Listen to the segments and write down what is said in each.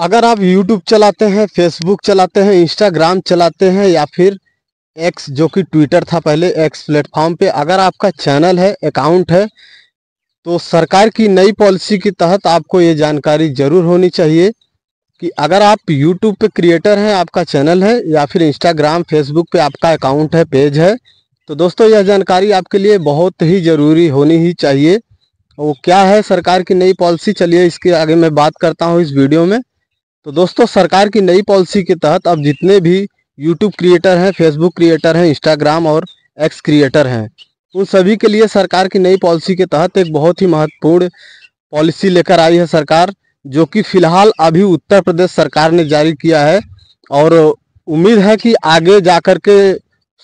अगर आप यूट्यूब चलाते हैं फेसबुक चलाते हैं इंस्टाग्राम चलाते हैं या फिर एक्स जो कि ट्विटर था पहले एक्स प्लेटफॉर्म पे अगर आपका चैनल है अकाउंट है तो सरकार की नई पॉलिसी के तहत आपको ये जानकारी ज़रूर होनी चाहिए कि अगर आप यूट्यूब पे क्रिएटर हैं आपका चैनल है या फिर इंस्टाग्राम फेसबुक पे आपका अकाउंट है पेज है तो दोस्तों यह जानकारी आपके लिए बहुत ही ज़रूरी होनी ही चाहिए वो क्या है सरकार की नई पॉलिसी चलिए इसके आगे मैं बात करता हूँ इस वीडियो में तो दोस्तों सरकार की नई पॉलिसी के तहत अब जितने भी यूट्यूब क्रिएटर हैं फेसबुक क्रिएटर हैं इंस्टाग्राम और एक्स क्रिएटर हैं उन सभी के लिए सरकार की नई पॉलिसी के तहत एक बहुत ही महत्वपूर्ण पॉलिसी लेकर आई है सरकार जो कि फिलहाल अभी उत्तर प्रदेश सरकार ने जारी किया है और उम्मीद है कि आगे जाकर के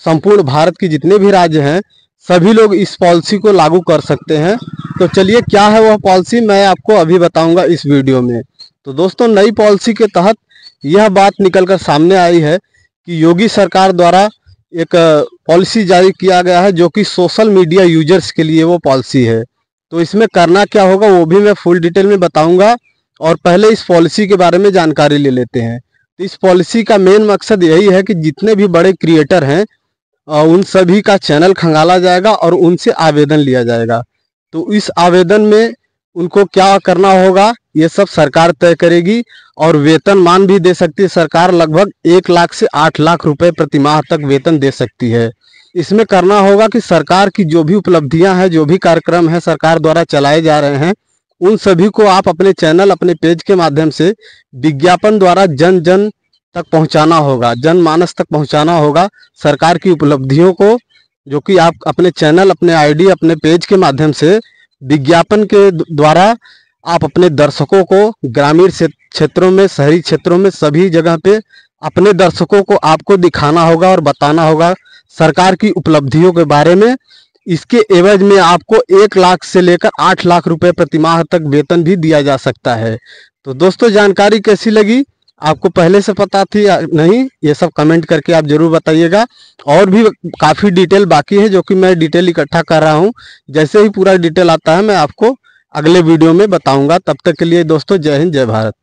संपूर्ण भारत की जितने भी राज्य हैं सभी लोग इस पॉलिसी को लागू कर सकते हैं तो चलिए क्या है वह पॉलिसी मैं आपको अभी बताऊंगा इस वीडियो में तो दोस्तों नई पॉलिसी के तहत यह बात निकलकर सामने आई है कि योगी सरकार द्वारा एक पॉलिसी जारी किया गया है जो कि सोशल मीडिया यूजर्स के लिए वो पॉलिसी है तो इसमें करना क्या होगा वो भी मैं फुल डिटेल में बताऊंगा और पहले इस पॉलिसी के बारे में जानकारी ले लेते हैं तो इस पॉलिसी का मेन मकसद यही है कि जितने भी बड़े क्रिएटर हैं उन सभी का चैनल खंगाला जाएगा और उनसे आवेदन लिया जाएगा तो इस आवेदन में उनको क्या करना होगा ये सब सरकार तय करेगी और वेतन मान भी दे सकती है सरकार लगभग एक लाख से आठ लाख रुपए प्रति माह तक वेतन दे सकती है इसमें करना होगा कि सरकार की जो भी उपलब्धियां हैं जो भी कार्यक्रम है सरकार द्वारा चलाए जा रहे हैं उन सभी को आप अपने चैनल अपने पेज के माध्यम से विज्ञापन द्वारा जन जन तक पहुंचाना होगा जनमानस तक पहुंचाना होगा सरकार की उपलब्धियों को जो कि आप अपने चैनल अपने आईडी अपने पेज के माध्यम से विज्ञापन के द्वारा आप अपने दर्शकों को ग्रामीण क्षेत्रों में शहरी क्षेत्रों में सभी जगह पे अपने दर्शकों को आपको दिखाना होगा और बताना होगा सरकार की उपलब्धियों के बारे में इसके एवज में आपको एक लाख से लेकर आठ लाख रुपए प्रति माह तक वेतन भी दिया जा सकता है तो दोस्तों जानकारी कैसी लगी आपको पहले से पता थी नहीं ये सब कमेंट करके आप जरूर बताइएगा और भी काफ़ी डिटेल बाकी है जो कि मैं डिटेल इकट्ठा कर रहा हूँ जैसे ही पूरा डिटेल आता है मैं आपको अगले वीडियो में बताऊंगा तब तक के लिए दोस्तों जय हिंद जय भारत